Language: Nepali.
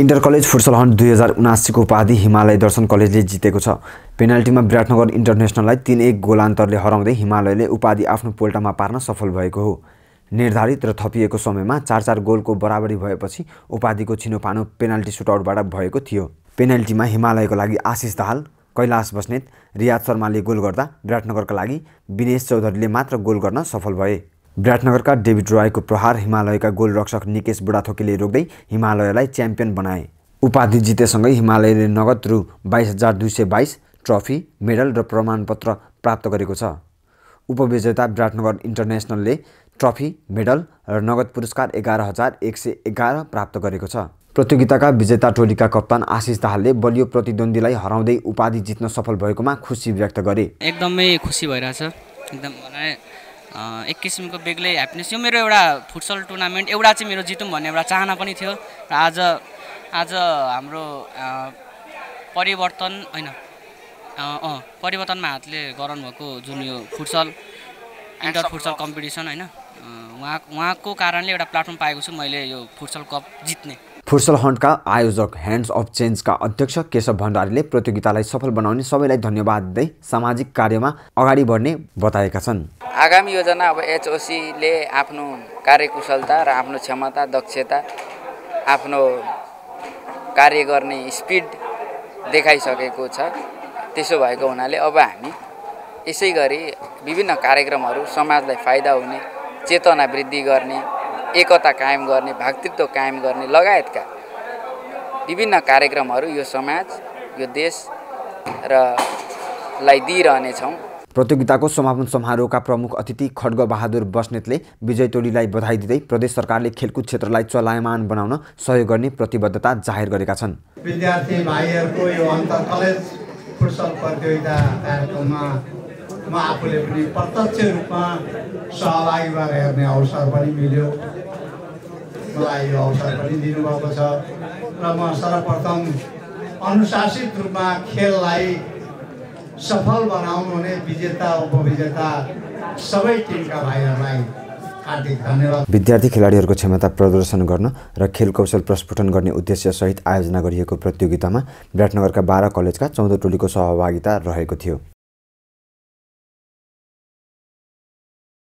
इन्टर कलेज हन्ट दुई हजार उनासीको उपाधि हिमालय दर्शन कलेजले जितेको छ पेनाल्टीमा विराटनगर इन्टरनेसनललाई तिन एक गोलान्तरले हराउँदै हिमालयले उपाधि आफ्नो पोल्टामा पार्न सफल भएको हो निर्धारित र थपिएको समयमा चार चार गोलको बराबरी भएपछि उपाधिको छिनोफानो पेनाल्टी सुटआउटबाट भएको थियो पेनाल्टीमा हिमालयको लागि आशिष दाहाल कैलाश बस्नेत रियाज शर्माले गोल गर्दा विराटनगरका लागि विनेश चौधरीले मात्र गोल गर्न सफल भए विराटनगरका डेभिड रोयको प्रहार हिमालयका गोलरक्षक निकेश बुढाथोकीले रोक्दै हिमालयलाई च्याम्पियन बनाए उपाधि जितेसँगै हिमालयले नगद रु बाइस हजार दुई सय बाइस ट्रफी मेडल र प्रमाणपत्र प्राप्त गरेको छ उपविजेता विराटनगर इन्टरनेसनलले ट्रफी मेडल र नगद पुरस्कार एघार हजार एक सय एघार प्राप्त गरेको छ प्रतियोगिताका विजेता टोलीका कप्तान आशिष दाहालले बलियो प्रतिद्वन्दीलाई हराउँदै उपाधि जित्न सफल भएकोमा खुसी व्यक्त गरे एकदमै खुसी भइरहेछ एकदम एक किसिमको बेग्लै ह्याप्पिनेस यो मेरो एउटा फुटसल टुर्नामेन्ट एउटा चाहिँ मेरो जितौँ भन्ने एउटा चाहना पनि थियो र आज आज हाम्रो परिवर्तन होइन अँ परिवर्तनमा हातले भएको जुन यो फुटसल इन्टर फुटसल कम्पिटिसन होइन उहाँ उहाँको कारणले एउटा प्लेटफर्म पाएको छु मैले यो फुटसल कप जित्ने फुर्सल हन्टका आयोजक ह्यान्ड्स अफ चेन्जका अध्यक्ष केशव भण्डारीले प्रतियोगितालाई सफल बनाउने सबैलाई धन्यवाद दिँदै सामाजिक कार्यमा अगाडि बढ्ने बताएका छन् आगामी योजना अब एचओसीले आफ्नो कार्यकुशलता र आफ्नो क्षमता दक्षता आफ्नो कार्य गर्ने स्पिड देखाइसकेको छ त्यसो भएको हुनाले अब हामी यसै गरी विभिन्न कार्यक्रमहरू समाजलाई फाइदा हुने चेतना वृद्धि गर्ने एकता कायम गर्ने भातृत्व कायम गर्ने लगायतका विभिन्न कार्यक्रमहरू यो समाज यो देश र लाई दिइरहनेछौँ प्रतियोगिताको समापन समारोहका प्रमुख अतिथि खड्ग बहादुर बस्नेतले विजय टोलीलाई बधाई दिँदै प्रदेश सरकारले खेलकुद क्षेत्रलाई चलायमान बनाउन सहयोग गर्ने प्रतिबद्धता जाहेर गरेका छन् विद्यार्थी भाइहरूको यो अन्तर कलेज फुटसल प्रतियोगिता कार्यक्रममा म आफूले पनि प्रत्यक्ष रूपमा सहभागी भएर हेर्ने अवसर पनि मिल्यो मलाई यो अवसर पनि दिनुभएको छ र म सर्वप्रथम अनुशासित रूपमा खेललाई सफल बनाउनु हुने विजेता उपविजेता सबै टिमका भाइहरूलाई विद्यार्थी खेलाडीहरूको क्षमता प्रदर्शन गर्न र खेल कौशल प्रस्फुटन गर्ने उद्देश्यसहित आयोजना गरिएको प्रतियोगितामा विराटनगरका बाह्र कलेजका चौध टोलीको सहभागिता रहेको थियो